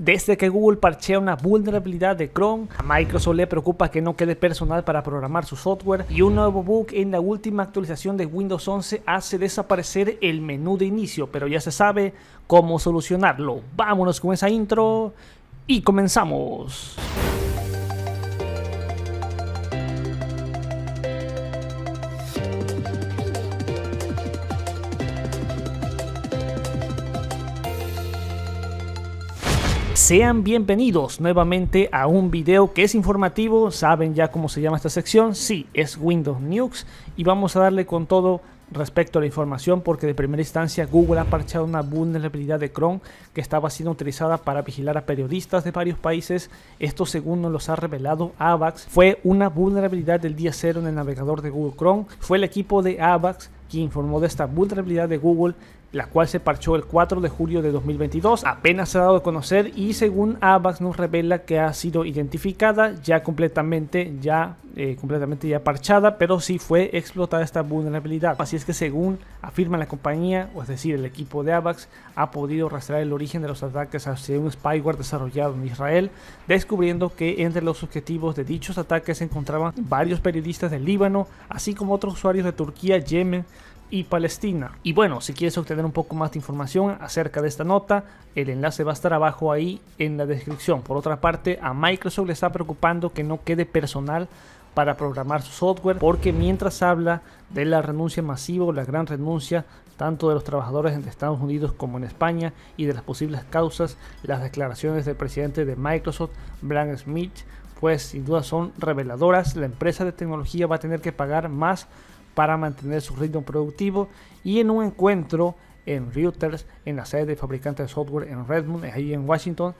Desde que Google parchea una vulnerabilidad de Chrome, a Microsoft le preocupa que no quede personal para programar su software y un nuevo bug en la última actualización de Windows 11 hace desaparecer el menú de inicio, pero ya se sabe cómo solucionarlo. Vámonos con esa intro y comenzamos. Sean bienvenidos nuevamente a un video que es informativo, saben ya cómo se llama esta sección, sí, es Windows News y vamos a darle con todo respecto a la información porque de primera instancia Google ha parchado una vulnerabilidad de Chrome que estaba siendo utilizada para vigilar a periodistas de varios países. Esto según nos los ha revelado AVAX. Fue una vulnerabilidad del día cero en el navegador de Google Chrome. Fue el equipo de AVAX que informó de esta vulnerabilidad de Google la cual se parchó el 4 de julio de 2022, apenas se ha dado a conocer y según AVAX nos revela que ha sido identificada ya completamente, ya eh, completamente ya parchada, pero sí fue explotada esta vulnerabilidad. Así es que según afirma la compañía, o es decir, el equipo de AVAX, ha podido rastrear el origen de los ataques hacia un spyware desarrollado en Israel, descubriendo que entre los objetivos de dichos ataques se encontraban varios periodistas del Líbano, así como otros usuarios de Turquía, Yemen, y Palestina. Y bueno, si quieres obtener un poco más de información acerca de esta nota, el enlace va a estar abajo ahí en la descripción. Por otra parte, a Microsoft le está preocupando que no quede personal para programar su software porque mientras habla de la renuncia masiva o la gran renuncia tanto de los trabajadores en Estados Unidos como en España y de las posibles causas, las declaraciones del presidente de Microsoft, Brian Smith, pues sin duda son reveladoras. La empresa de tecnología va a tener que pagar más para mantener su ritmo productivo y en un encuentro en Reuters, en la sede de fabricantes de software en Redmond, ahí en Washington,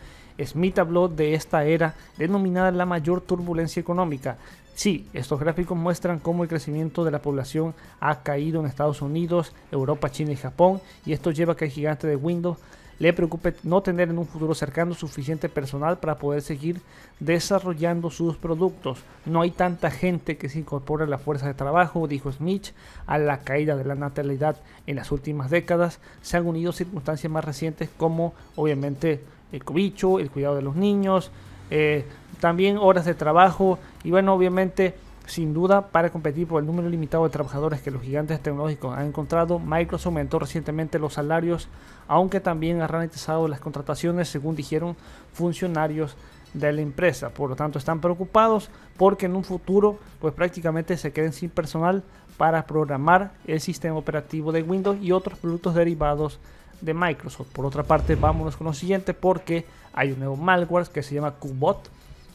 Smith habló de esta era denominada la mayor turbulencia económica. Sí, estos gráficos muestran cómo el crecimiento de la población ha caído en Estados Unidos, Europa, China y Japón, y esto lleva a que el gigante de Windows le preocupe no tener en un futuro cercano suficiente personal para poder seguir desarrollando sus productos. No hay tanta gente que se incorpore a la fuerza de trabajo, dijo Smith, a la caída de la natalidad en las últimas décadas. Se han unido circunstancias más recientes como obviamente el cobicho, el cuidado de los niños, eh, también horas de trabajo y bueno, obviamente sin duda, para competir por el número limitado de trabajadores que los gigantes tecnológicos han encontrado, Microsoft aumentó recientemente los salarios, aunque también ha ralentizado las contrataciones, según dijeron funcionarios de la empresa. Por lo tanto, están preocupados porque en un futuro, pues prácticamente se queden sin personal para programar el sistema operativo de Windows y otros productos derivados de Microsoft. Por otra parte, vámonos con lo siguiente porque hay un nuevo malware que se llama Qbot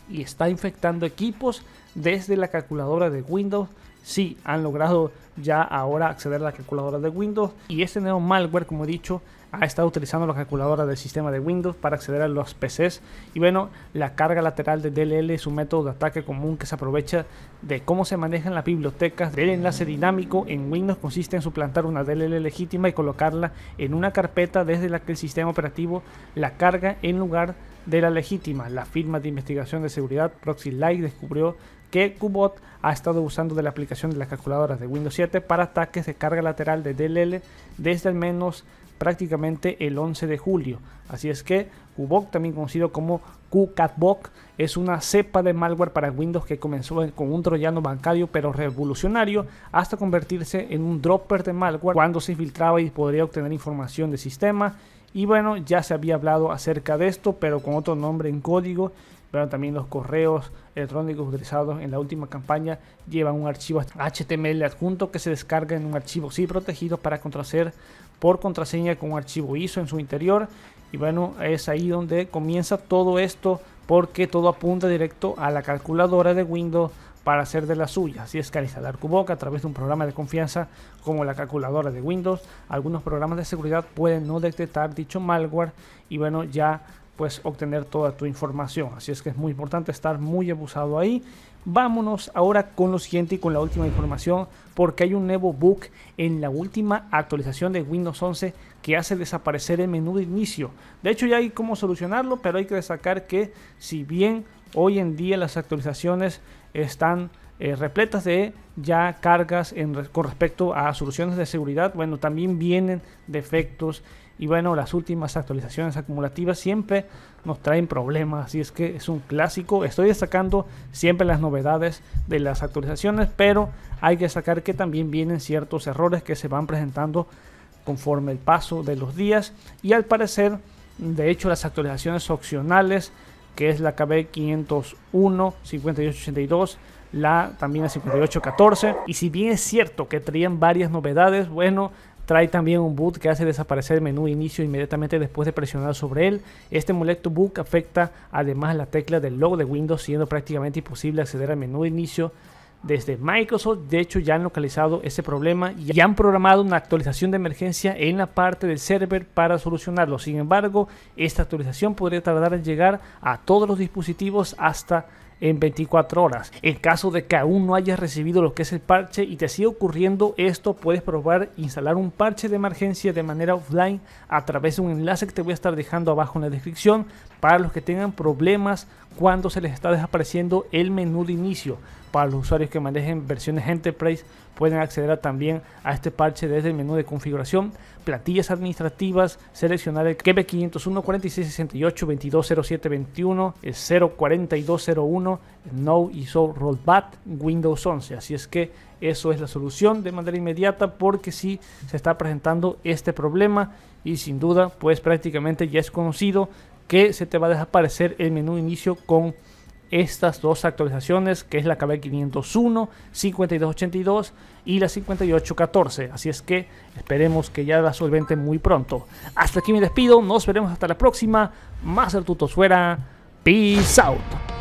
y está infectando equipos desde la calculadora de Windows. Sí, han logrado ya ahora acceder a la calculadora de Windows. Y este nuevo malware, como he dicho, ha estado utilizando la calculadora del sistema de Windows para acceder a los PCs. Y bueno, la carga lateral de DLL es un método de ataque común que se aprovecha de cómo se manejan las bibliotecas. del enlace dinámico en Windows consiste en suplantar una DLL legítima y colocarla en una carpeta desde la que el sistema operativo la carga en lugar de la legítima. La firma de investigación de seguridad ProxyLight descubrió que Qbot ha estado usando de la aplicación de las calculadoras de Windows 7 para ataques de carga lateral de DLL desde al menos prácticamente el 11 de julio. Así es que Qbot, también conocido como QCatBot, es una cepa de malware para Windows que comenzó con un troyano bancario pero revolucionario hasta convertirse en un dropper de malware cuando se infiltraba y podría obtener información de sistema. Y bueno, ya se había hablado acerca de esto, pero con otro nombre en código. Pero también los correos electrónicos utilizados en la última campaña llevan un archivo HTML adjunto que se descarga en un archivo sí protegido para contraseña por contraseña con un archivo ISO en su interior. Y bueno, es ahí donde comienza todo esto porque todo apunta directo a la calculadora de Windows para hacer de las suyas. Si es que al instalar a través de un programa de confianza como la calculadora de Windows, algunos programas de seguridad pueden no detectar dicho malware y bueno, ya pues obtener toda tu información. Así es que es muy importante estar muy abusado ahí. Vámonos ahora con lo siguiente y con la última información porque hay un nuevo bug en la última actualización de Windows 11 que hace desaparecer el menú de inicio. De hecho ya hay cómo solucionarlo, pero hay que destacar que si bien hoy en día las actualizaciones están eh, repletas de ya cargas con respecto a soluciones de seguridad. Bueno, también vienen defectos y bueno, las últimas actualizaciones acumulativas siempre nos traen problemas, y es que es un clásico. Estoy destacando siempre las novedades de las actualizaciones, pero hay que destacar que también vienen ciertos errores que se van presentando conforme el paso de los días y al parecer, de hecho, las actualizaciones opcionales que es la KB 501, 5882, la también la 5814. Y si bien es cierto que traían varias novedades, bueno, Trae también un boot que hace desaparecer el menú de inicio inmediatamente después de presionar sobre él. Este molesto boot afecta además la tecla del logo de Windows, siendo prácticamente imposible acceder al menú de inicio desde Microsoft. De hecho, ya han localizado ese problema y han programado una actualización de emergencia en la parte del server para solucionarlo. Sin embargo, esta actualización podría tardar en llegar a todos los dispositivos hasta en 24 horas. En caso de que aún no hayas recibido lo que es el parche y te sigue ocurriendo esto, puedes probar instalar un parche de emergencia de manera offline a través de un enlace que te voy a estar dejando abajo en la descripción para los que tengan problemas cuando se les está desapareciendo el menú de inicio. Para los usuarios que manejen versiones Enterprise pueden acceder también a este parche desde el menú de configuración, plantillas administrativas, seleccionar el KB 501 4668 2207 21, el 04201, el No ISO Rollback, Windows 11. Así es que eso es la solución de manera inmediata porque si se está presentando este problema y sin duda pues prácticamente ya es conocido que se te va a desaparecer el menú inicio con estas dos actualizaciones, que es la KB 501, 5282 y la 5814. Así es que esperemos que ya la solvente muy pronto. Hasta aquí me despido, nos veremos hasta la próxima. Más tutos fuera. Peace out.